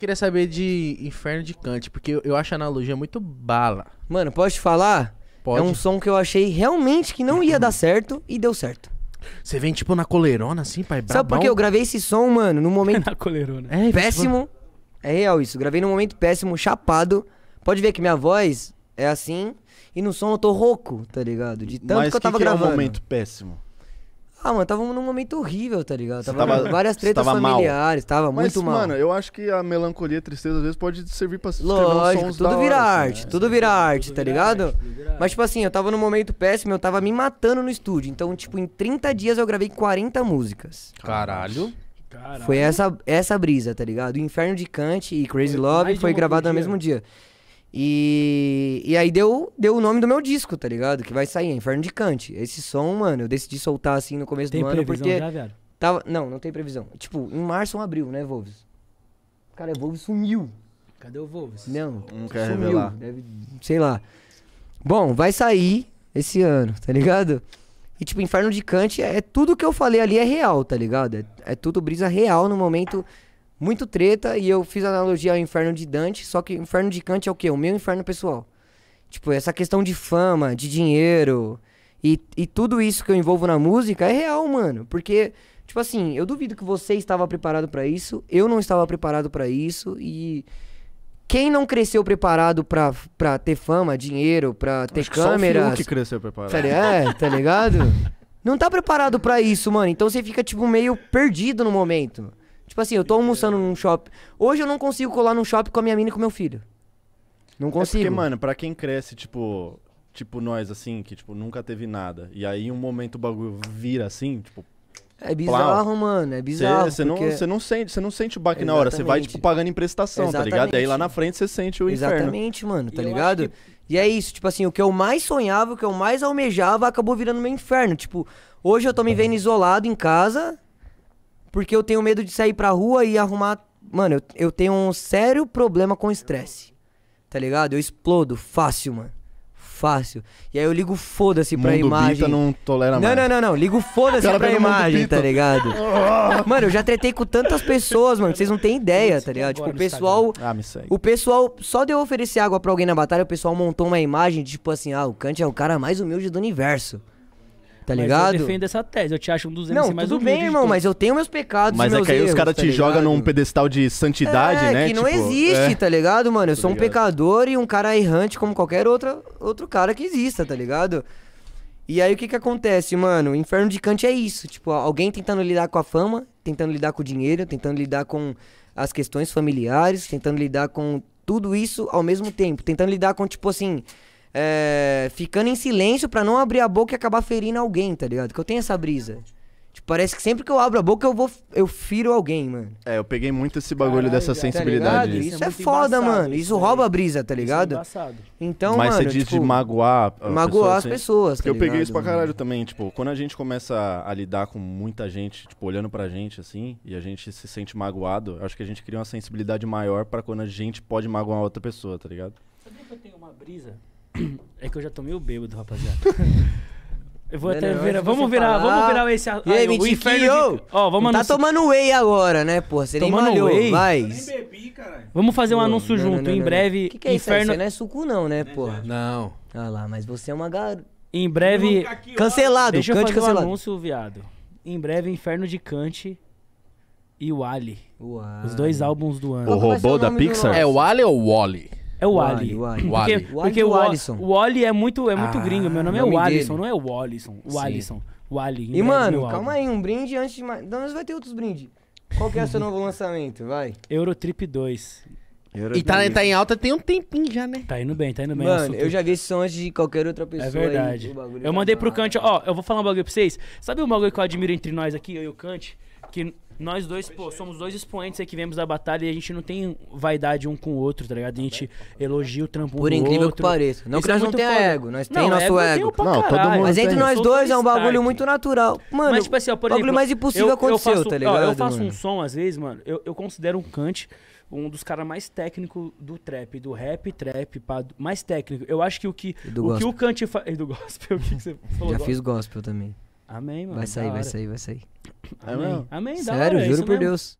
queria saber de Inferno de Kant, porque eu acho a analogia muito bala. Mano, posso te falar? Pode. É um som que eu achei realmente que não ia dar certo e deu certo. Você vem tipo na coleirona assim, pai? Sabe por que eu gravei esse som, mano, no momento na coleirona. É, tipo, péssimo. É real isso. Gravei num momento péssimo, chapado. Pode ver que minha voz é assim e no som eu tô rouco, tá ligado? De tanto Mas que eu tava que gravando. Mas que é um momento péssimo? Ah, mano, tava num momento horrível, tá ligado? Tava, tava várias tretas tava familiares, mal. tava Mas, muito mal. Mas, mano, eu acho que a melancolia e a tristeza às vezes pode servir pra Lógico, sons tudo vira hora, assim, arte, né? tudo vira arte, tudo tá ligado? Arte, Mas, tipo assim, eu tava num momento péssimo, eu tava me matando no estúdio. Então, tipo, em 30 dias eu gravei 40 músicas. Caralho. Caralho. Foi essa, essa brisa, tá ligado? O Inferno de Kant e Crazy foi Love foi gravado no mesmo dia. E, e aí deu, deu o nome do meu disco, tá ligado? Que vai sair, é Inferno de Cante Esse som, mano, eu decidi soltar assim no começo tem do ano porque. Já, velho? Tava, não, não tem previsão. Tipo, em março ou abril, né, Wolves? Cara, o sumiu. Cadê o Wolves? Não, não quer sumiu. Revelar. Deve, sei lá. Bom, vai sair esse ano, tá ligado? E, tipo, Inferno de Cante é, é tudo que eu falei ali é real, tá ligado? É, é tudo brisa real no momento muito treta e eu fiz analogia ao inferno de Dante, só que o inferno de Kant é o quê? O meu inferno pessoal. Tipo, essa questão de fama, de dinheiro e, e tudo isso que eu envolvo na música é real, mano. Porque, tipo assim, eu duvido que você estava preparado para isso, eu não estava preparado para isso e. Quem não cresceu preparado pra, pra ter fama, dinheiro, pra ter Acho câmeras. Só o Fiuk cresceu preparado. é, tá ligado? não tá preparado para isso, mano. Então você fica, tipo, meio perdido no momento. Tipo assim, eu tô almoçando num shopping. Hoje eu não consigo colar num shopping com a minha mina e com meu filho. Não consigo. É porque, mano, pra quem cresce, tipo, tipo nós, assim, que, tipo, nunca teve nada. E aí, um momento o bagulho vira assim, tipo. É bizarro, plau. mano. É bizarro. Você porque... não, não sente, você não sente o baque na hora. Você vai, tipo, pagando em prestação, tá ligado? E aí lá na frente você sente o inferno. Exatamente, mano, tá e ligado? Que... E é isso, tipo assim, o que eu mais sonhava, o que eu mais almejava, acabou virando meu inferno. Tipo, hoje eu tô me vendo isolado em casa, porque eu tenho medo de sair pra rua e arrumar. Mano, eu, eu tenho um sério problema com estresse. Tá ligado? Eu explodo fácil, mano. Fácil. E aí eu ligo foda-se pra imagem. Bita não tolera não, mais. Não, não, não, não. Ligo foda-se pra imagem, tá ligado? mano, eu já tretei com tantas pessoas, mano, que vocês não têm ideia, tá ligado? Tipo, o pessoal. Ah, me segue. O pessoal, só de eu oferecer água pra alguém na batalha, o pessoal montou uma imagem, tipo assim, ah, o Kant é o cara mais humilde do universo. Tá mas ligado? Eu defendo essa tese. Eu te acho um dos MC não, mais tudo bem, irmão, mas eu tenho meus pecados Mas é meus é que aí os caras tá te jogam num pedestal de santidade, é, né? que tipo, não existe, é. tá ligado, mano? Eu sou um pecador e um cara errante como qualquer outra, outro cara que exista, tá ligado? E aí o que que acontece, mano? O inferno de Kant é isso. Tipo, alguém tentando lidar com a fama, tentando lidar com o dinheiro, tentando lidar com as questões familiares, tentando lidar com tudo isso ao mesmo tempo. Tentando lidar com, tipo assim é, ficando em silêncio para não abrir a boca e acabar ferindo alguém, tá ligado? Que eu tenho essa brisa. Tipo, parece que sempre que eu abro a boca eu vou eu firo alguém, mano. É, eu peguei muito esse bagulho Caralho, dessa tá sensibilidade. Tá isso, isso é, é foda, mano. Isso, rouba a brisa, tá é ligado? É então, Mas mano, você diz tipo, de magoar, magoar pessoa, as assim, pessoas, tá Eu ligado, peguei isso pra caralho mano. também, tipo, quando a gente começa a lidar com muita gente, tipo, olhando pra gente assim, e a gente se sente magoado, acho que a gente cria uma sensibilidade maior para quando a gente pode magoar outra pessoa, tá ligado? Sabia que eu tenho uma brisa é que eu já tomei o bêbado, rapaziada. Eu vou até virar. Vamos virar, falar. vamos virar esse. E aí, Mitiquinho? De... Ó, vamos Tá tomando whey agora, né, porra? Você tomando nem malhou, whey? Eu nem bebi, cara. Vamos fazer um anúncio não, junto, não, em breve. O que, que é inferno... isso? Aí? Você não é suco, não, né, é porra? Não. Ah lá, mas você é uma garota. Em breve. Aqui, cancelado, Deixa eu fazer cancelado. Um anúncio, viado. Em breve, Inferno de Cante e o Ali. Os dois álbuns do ano. O robô da Pixar? É o Ali ou o Wally? É o Wally. Wally. Porque, Wally porque o Alisson. O Wally é muito, é muito ah, gringo. Meu nome, é é nome é o Alisson, não é o Alisson. O Alisson. O Ali. E, né, mano, calma aí. Um brinde antes de mais. Então, nós vai ter outros brindes. Qual que é o seu novo lançamento? Vai. Eurotrip 2. e tá, tá, em alta tem um tempinho já, né? Tá indo bem, tá indo bem. Mano, eu já vi esse som antes de qualquer outra pessoa. É verdade. Aí, eu tá mandei pro Kant, ó, eu vou falar um bagulho pra vocês. Sabe o bagulho que eu admiro entre nós aqui, eu e o Kant? Que nós dois, pô, somos dois expoentes aí que vemos da batalha e a gente não tem vaidade um com o outro, tá ligado? A gente elogia o trampo Por incrível outro. que pareça. Não é que nós não tenha ego, nós tem nosso ego. Não, todo mundo Mas entre nós dois é um bagulho muito natural. Mano, Mas, tipo assim, ó, por exemplo, bagulho mais impossível eu, aconteceu, eu faço, tá ligado? eu faço um som, às vezes, mano, eu, eu considero um Kant um dos caras mais técnicos do trap, do rap, trap, pá, mais técnico. Eu acho que o que, o, que o Kant faz... Do gospel, o que, que você falou? Já gospel? fiz gospel também. Amém, mano. Vai sair, vai sair, vai sair. Amém. É Amém, Amém Sério, hora, é juro por mesmo. Deus.